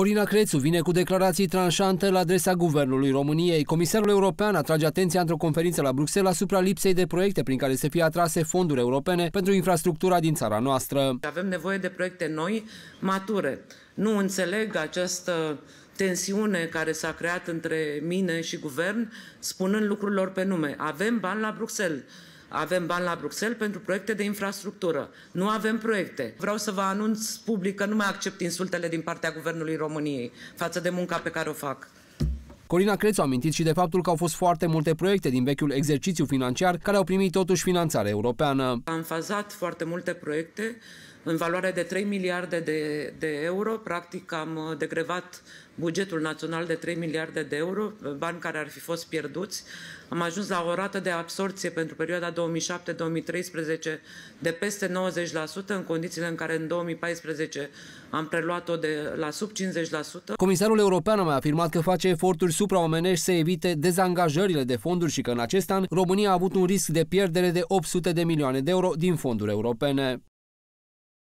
Corina Crețu vine cu declarații tranșante la adresa Guvernului României. Comisarul European atrage atenția într-o conferință la Bruxelles asupra lipsei de proiecte prin care să fie atrase fonduri europene pentru infrastructura din țara noastră. Avem nevoie de proiecte noi, mature. Nu înțeleg această tensiune care s-a creat între mine și guvern, spunând lucrurilor pe nume. Avem bani la Bruxelles avem bani la Bruxelles pentru proiecte de infrastructură. Nu avem proiecte. Vreau să vă anunț public că nu mai accept insultele din partea Guvernului României față de munca pe care o fac. Corina Crețu a amintit și de faptul că au fost foarte multe proiecte din vechiul exercițiu financiar care au primit totuși finanțare europeană. Am fazat foarte multe proiecte în valoare de 3 miliarde de, de euro. Practic am uh, degrevat bugetul național de 3 miliarde de euro, uh, bani care ar fi fost pierduți. Am ajuns la o rată de absorție pentru perioada 2007-2013 de peste 90%, în condițiile în care în 2014 am preluat-o de la sub 50%. Comisarul European a mai afirmat că face eforturi supraomenești să evite dezangajările de fonduri și că în acest an România a avut un risc de pierdere de 800 de milioane de euro din fonduri europene.